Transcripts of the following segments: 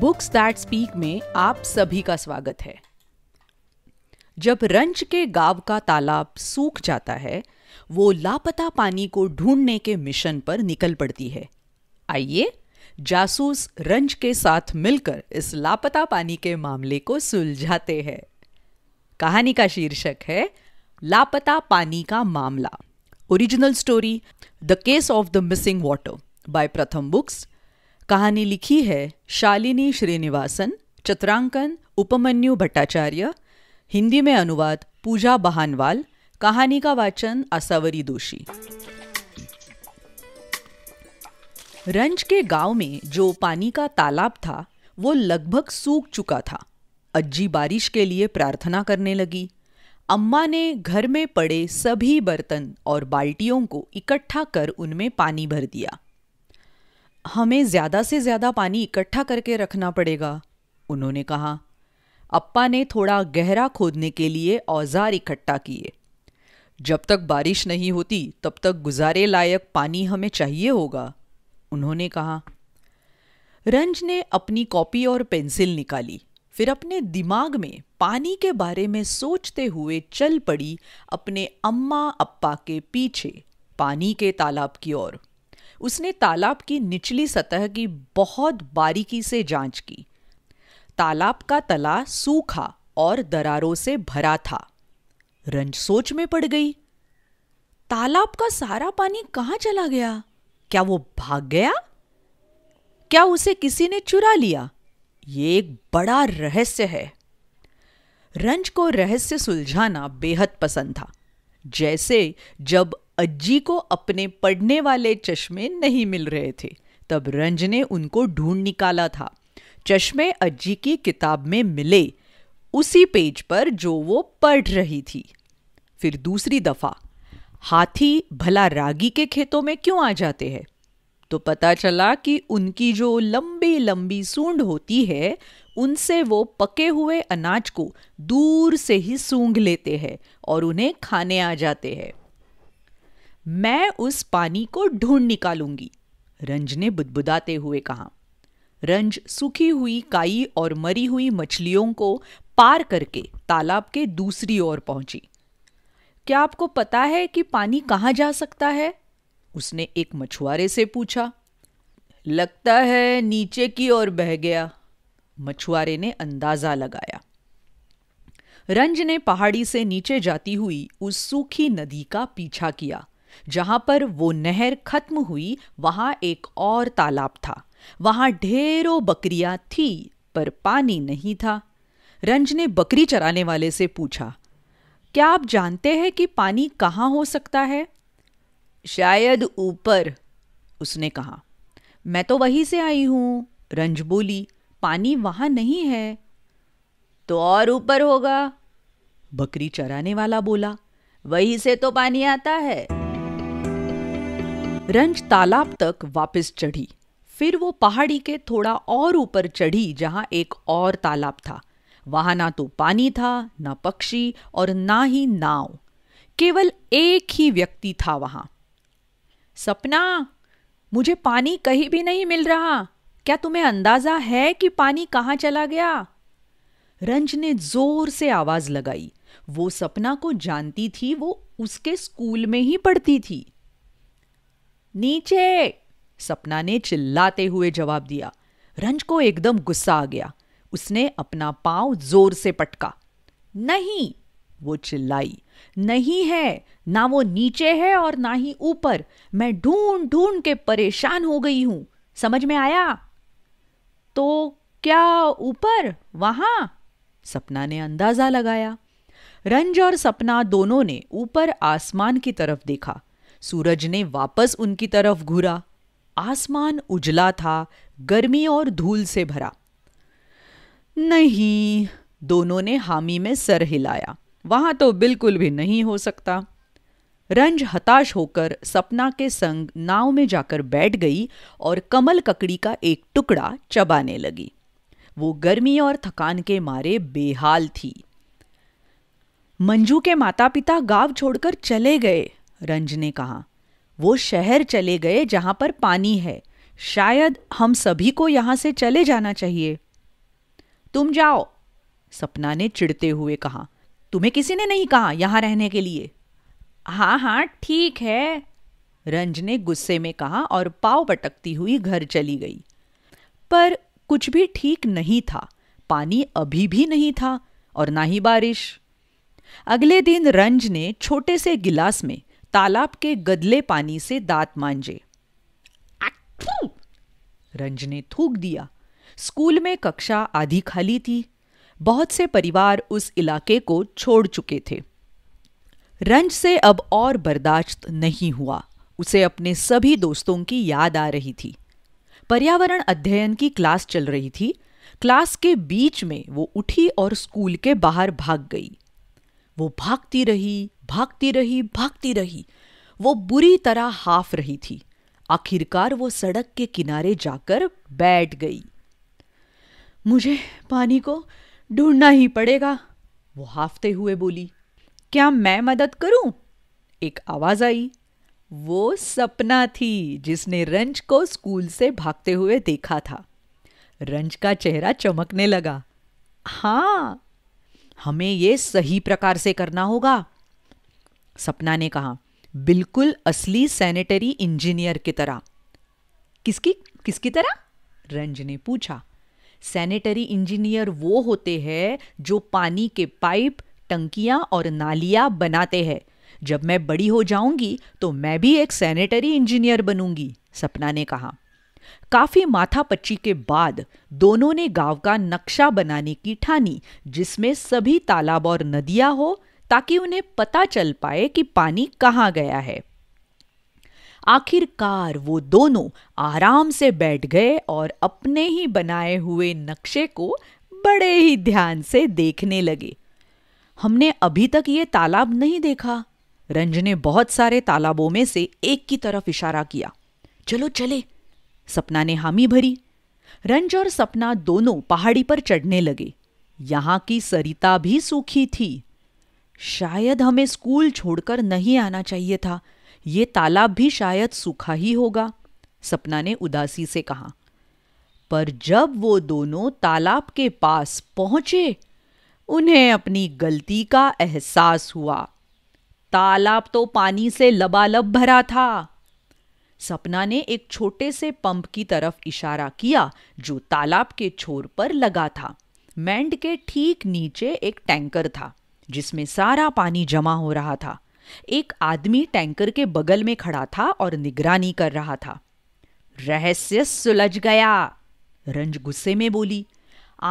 Books that speak में आप सभी का स्वागत है जब रंच के गांव का तालाब सूख जाता है वो लापता पानी को ढूंढने के मिशन पर निकल पड़ती है आइए जासूस रंच के साथ मिलकर इस लापता पानी के मामले को सुलझाते हैं कहानी का शीर्षक है लापता पानी का मामला original story the case of the missing water by Pratham books कहानी लिखी है शालिनी श्रीनिवासन चित्रांकन उपमन्यु भट्टाचार्य हिंदी में अनुवाद पूजा बहानवाल कहानी का वाचन असावरी दोषी रंज के गांव में जो पानी का तालाब था वो लगभग सूख चुका था अज्जी बारिश के लिए प्रार्थना करने लगी अम्मा ने घर में पड़े सभी बर्तन और बाल्टियों को इकट्ठा कर उनमें पानी भर दिया हमें ज़्यादा से ज़्यादा पानी इकट्ठा करके रखना पड़ेगा उन्होंने कहा अप्पा ने थोड़ा गहरा खोदने के लिए औजार इकट्ठा किए जब तक बारिश नहीं होती तब तक गुजारे लायक पानी हमें चाहिए होगा उन्होंने कहा रंज ने अपनी कॉपी और पेंसिल निकाली फिर अपने दिमाग में पानी के बारे में सोचते हुए चल पड़ी अपने अम्मा अप्पा के पीछे पानी के तालाब की ओर उसने तालाब की निचली सतह की बहुत बारीकी से जांच की तालाब का तला सूखा और दरारों से भरा था रंज सोच में पड़ गई तालाब का सारा पानी कहाँ चला गया क्या वो भाग गया क्या उसे किसी ने चुरा लिया ये एक बड़ा रहस्य है रंज को रहस्य सुलझाना बेहद पसंद था जैसे जब अज्जी को अपने पढ़ने वाले चश्मे नहीं मिल रहे थे तब रंज ने उनको ढूंढ निकाला था चश्मे अज्जी की किताब में मिले उसी पेज पर जो वो पढ़ रही थी फिर दूसरी दफा हाथी भला रागी के खेतों में क्यों आ जाते हैं तो पता चला कि उनकी जो लंबी लंबी सूंड होती है उनसे वो पके हुए अनाज को दूर से ही सूंघ लेते हैं और उन्हें खाने आ जाते हैं मैं उस पानी को ढूंढ निकालूंगी रंज ने बुदबुदाते हुए कहा रंज सूखी हुई काई और मरी हुई मछलियों को पार करके तालाब के दूसरी ओर पहुंची क्या आपको पता है कि पानी कहाँ जा सकता है उसने एक मछुआरे से पूछा लगता है नीचे की ओर बह गया मछुआरे ने अंदाजा लगाया रंज ने पहाड़ी से नीचे जाती हुई उस सूखी नदी का पीछा किया जहां पर वो नहर खत्म हुई वहां एक और तालाब था वहां ढेरों बकरियां थी पर पानी नहीं था रंज ने बकरी चराने वाले से पूछा क्या आप जानते हैं कि पानी कहाँ हो सकता है शायद ऊपर उसने कहा मैं तो वहीं से आई हूँ रंज बोली पानी वहाँ नहीं है तो और ऊपर होगा बकरी चराने वाला बोला वहीं से तो पानी आता है रंज तालाब तक वापस चढ़ी फिर वो पहाड़ी के थोड़ा और ऊपर चढ़ी जहाँ एक और तालाब था वहां ना तो पानी था ना पक्षी और ना ही नाव केवल एक ही व्यक्ति था वहाँ सपना मुझे पानी कहीं भी नहीं मिल रहा क्या तुम्हें अंदाजा है कि पानी कहाँ चला गया रंज ने जोर से आवाज लगाई वो सपना को जानती थी वो उसके स्कूल में ही पढ़ती थी नीचे सपना ने चिल्लाते हुए जवाब दिया रंज को एकदम गुस्सा आ गया उसने अपना पांव जोर से पटका नहीं वो चिल्लाई नहीं है ना वो नीचे है और ना ही ऊपर मैं ढूंढ ढूंढ के परेशान हो गई हूं समझ में आया तो क्या ऊपर वहां सपना ने अंदाजा लगाया रंज और सपना दोनों ने ऊपर आसमान की तरफ देखा सूरज ने वापस उनकी तरफ घूरा आसमान उजला था गर्मी और धूल से भरा नहीं दोनों ने हामी में सर हिलाया वहां तो बिल्कुल भी नहीं हो सकता रंज हताश होकर सपना के संग नाव में जाकर बैठ गई और कमल ककड़ी का एक टुकड़ा चबाने लगी वो गर्मी और थकान के मारे बेहाल थी मंजू के माता पिता गांव छोड़कर चले गए रंज ने कहा वो शहर चले गए जहां पर पानी है शायद हम सभी को यहां से चले जाना चाहिए तुम जाओ सपना ने चिढ़ते हुए कहा तुम्हें किसी ने नहीं कहा यहां रहने के लिए हाँ हाँ ठीक है रंज ने गुस्से में कहा और पाव पटकती हुई घर चली गई पर कुछ भी ठीक नहीं था पानी अभी भी नहीं था और ना ही बारिश अगले दिन रंज ने छोटे से गिलास में तालाब के गदले पानी से दांत मांजे रंज ने थूक दिया स्कूल में कक्षा आधी खाली थी बहुत से परिवार उस इलाके को छोड़ चुके थे रंज से अब और बर्दाश्त नहीं हुआ उसे अपने सभी दोस्तों की याद आ रही थी पर्यावरण अध्ययन की क्लास चल रही थी क्लास के बीच में वो उठी और स्कूल के बाहर भाग गई वो भागती रही भागती रही भागती रही वो बुरी तरह हाफ रही थी आखिरकार वो सड़क के किनारे जाकर बैठ गई मुझे पानी को ढूंढना ही पड़ेगा वो हाफते हुए बोली क्या मैं मदद करूं? एक आवाज आई वो सपना थी जिसने रंज को स्कूल से भागते हुए देखा था रंज का चेहरा चमकने लगा हाँ हमें ये सही प्रकार से करना होगा सपना ने कहा बिल्कुल असली सैनिटरी इंजीनियर की तरह किसकी किसकी तरह रंज ने पूछा सैनिटरी इंजीनियर वो होते हैं जो पानी के पाइप टंकियां और नालियां बनाते हैं जब मैं बड़ी हो जाऊंगी तो मैं भी एक सैनिटरी इंजीनियर बनूंगी सपना ने कहा काफी माथापच्ची के बाद दोनों ने गांव का नक्शा बनाने की ठानी जिसमें सभी तालाब और नदियां हो ताकि उन्हें पता चल पाए कि पानी कहाँ गया है आखिरकार वो दोनों आराम से बैठ गए और अपने ही बनाए हुए नक्शे को बड़े ही ध्यान से देखने लगे हमने अभी तक ये तालाब नहीं देखा रंज ने बहुत सारे तालाबों में से एक की तरफ इशारा किया चलो चले सपना ने हामी भरी रंज और सपना दोनों पहाड़ी पर चढ़ने लगे यहां की सरिता भी सूखी थी शायद हमें स्कूल छोड़कर नहीं आना चाहिए था ये तालाब भी शायद सूखा ही होगा सपना ने उदासी से कहा पर जब वो दोनों तालाब के पास पहुंचे उन्हें अपनी गलती का एहसास हुआ तालाब तो पानी से लबालब भरा था सपना ने एक छोटे से पंप की तरफ इशारा किया जो तालाब के छोर पर लगा था मैंड के ठीक नीचे एक टैंकर था जिसमें सारा पानी जमा हो रहा था एक आदमी टैंकर के बगल में खड़ा था और निगरानी कर रहा था रहस्य सुलझ गया रंज गुस्से में बोली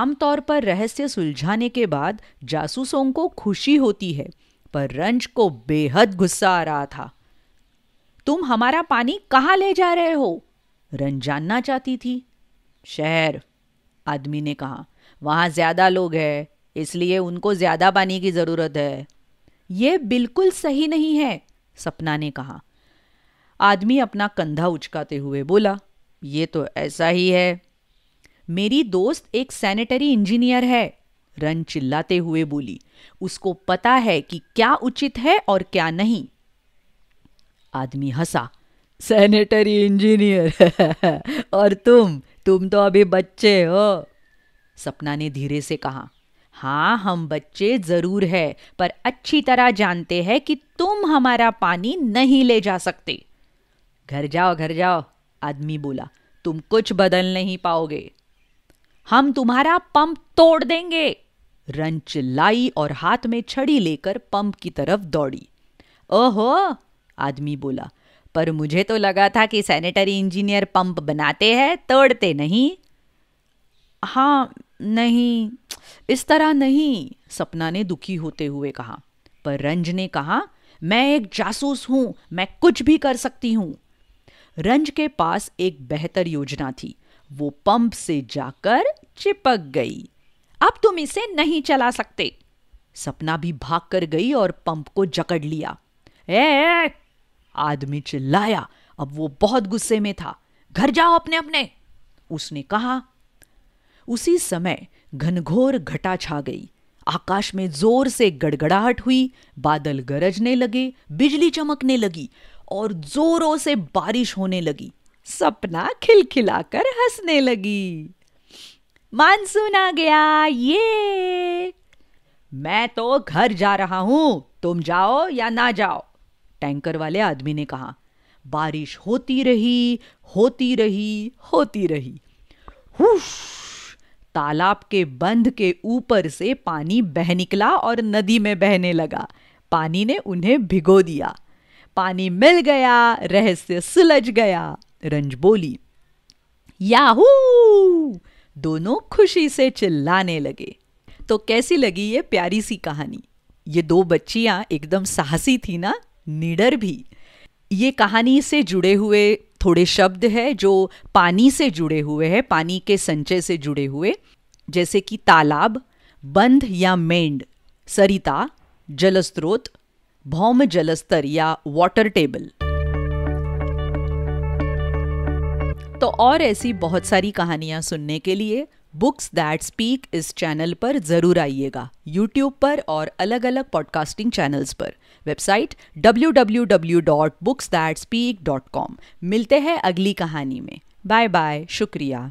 आमतौर पर रहस्य सुलझाने के बाद जासूसों को खुशी होती है पर रंज को बेहद गुस्सा आ रहा था तुम हमारा पानी कहाँ ले जा रहे हो रन जानना चाहती थी शहर आदमी ने कहा वहाँ ज़्यादा लोग हैं इसलिए उनको ज़्यादा पानी की ज़रूरत है ये बिल्कुल सही नहीं है सपना ने कहा आदमी अपना कंधा उचकाते हुए बोला ये तो ऐसा ही है मेरी दोस्त एक सैनिटरी इंजीनियर है रन चिल्लाते हुए बोली उसको पता है कि क्या उचित है और क्या नहीं आदमी हंसा सैनिटरी इंजीनियर और तुम तुम तो अभी बच्चे हो सपना ने धीरे से कहा हाँ हम बच्चे जरूर है पर अच्छी तरह जानते हैं कि तुम हमारा पानी नहीं ले जा सकते घर जाओ घर जाओ आदमी बोला तुम कुछ बदल नहीं पाओगे हम तुम्हारा पंप तोड़ देंगे रंच लाई और हाथ में छड़ी लेकर पंप की तरफ दौड़ी ओहो आदमी बोला पर मुझे तो लगा था कि सैनिटरी इंजीनियर पंप बनाते हैं तोड़ते नहीं हाँ नहीं इस तरह नहीं सपना ने दुखी होते हुए कहा पर रंज ने कहा मैं एक जासूस हूं मैं कुछ भी कर सकती हूं रंज के पास एक बेहतर योजना थी वो पंप से जाकर चिपक गई अब तुम इसे नहीं चला सकते सपना भी भाग कर गई और पंप को जकड़ लिया ए आदमी चिल्लाया अब वो बहुत गुस्से में था घर जाओ अपने अपने उसने कहा उसी समय घनघोर घटा छा गई आकाश में जोर से गड़गड़ाहट हुई बादल गरजने लगे बिजली चमकने लगी और जोरों से बारिश होने लगी सपना खिलखिलाकर हंसने लगी मानसून आ गया ये मैं तो घर जा रहा हूं तुम जाओ या ना जाओ टैंकर वाले आदमी ने कहा बारिश होती रही होती रही होती रही तालाब के बंध के ऊपर से पानी बह निकला और नदी में बहने लगा पानी ने उन्हें भिगो दिया पानी मिल गया रहस्य सुलझ गया रंज बोली याहू दोनों खुशी से चिल्लाने लगे तो कैसी लगी ये प्यारी सी कहानी ये दो बच्चियां एकदम साहसी थी ना निडर भी ये कहानी से जुड़े हुए थोड़े शब्द है जो पानी से जुड़े हुए हैं पानी के संचय से जुड़े हुए जैसे कि तालाब बंध या मेंड सरिता जलस्त्रोत भौम जलस्तर या वाटर टेबल तो और ऐसी बहुत सारी कहानियां सुनने के लिए बुक्स दैट स्पीक इस चैनल पर ज़रूर आइएगा यूट्यूब पर और अलग अलग पॉडकास्टिंग चैनल्स पर वेबसाइट www.booksthatspeak.com मिलते हैं अगली कहानी में बाय बाय शुक्रिया